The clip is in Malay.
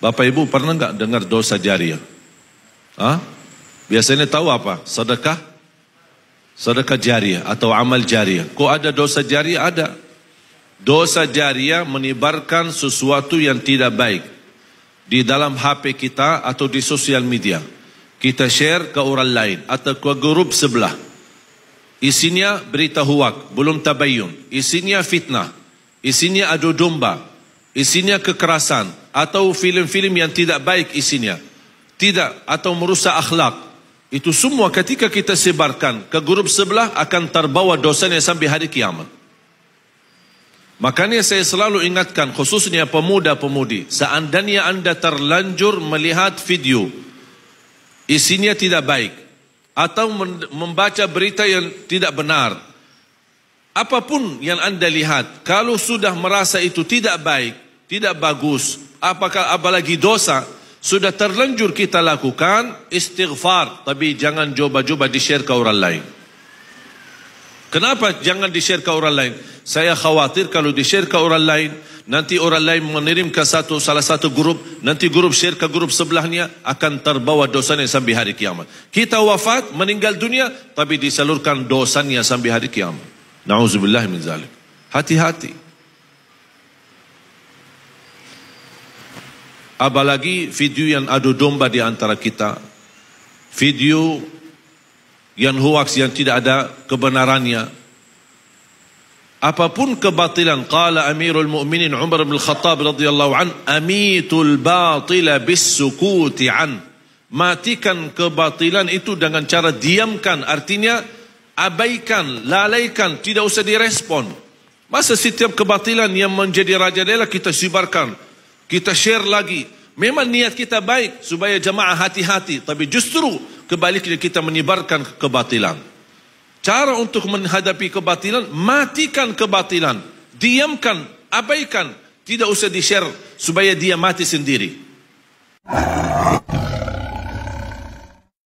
Bapak Ibu pernah enggak dengar dosa jariah? Hah? Biasanya tahu apa? Sedekah? Sedekah jariah atau amal jariah. Kok ada dosa jariah? Ada. Dosa jariah menibarkan sesuatu yang tidak baik. Di dalam HP kita atau di sosial media. Kita share ke orang lain atau ke grup sebelah. Isinya berita huwak, belum tabayun. Isinya fitnah. Isinya adu domba. Isinya kekerasan, atau filem-filem yang tidak baik isinya. Tidak atau merusak akhlak. Itu semua ketika kita sebarkan ke grup sebelah akan terbawa dosanya sampai hari kiamat. Makanya saya selalu ingatkan khususnya pemuda-pemudi. Seandainya anda terlanjur melihat video. Isinya tidak baik. Atau membaca berita yang tidak benar. Apapun yang anda lihat. Kalau sudah merasa itu tidak baik. Tidak bagus. Tidak bagus apakah apalagi dosa sudah terlanjur kita lakukan istighfar tapi jangan coba-coba di-share ke orang lain. Kenapa jangan di-share ke orang lain? Saya khawatir kalau di-share ke orang lain nanti orang lain mengirim ke satu salah satu grup, nanti grup share ke grup sebelahnya akan terbawa dosanya sampai hari kiamat. Kita wafat meninggal dunia tapi disalurkan dosanya sampai hari kiamat. Nauzubillah min zalik. Hati-hati. Apalagi video yang adu domba di antara kita. Video yang huaks yang tidak ada kebenarannya. Apapun kebatilan. Qala amirul mu'minin Umar bin Khattab radhiyallahu an. Amitul batila bisukuti an. Matikan kebatilan itu dengan cara diamkan. Artinya abaikan, lalaikan, tidak usah direspon. Masa setiap kebatilan yang menjadi raja lela kita sibarkan kita share lagi. Memang niat kita baik supaya jemaah hati-hati. Tapi justru kebaliknya kita menyebarkan kebatilan. Cara untuk menghadapi kebatilan, matikan kebatilan. Diamkan, abaikan. Tidak usah di-share supaya dia mati sendiri. Ah.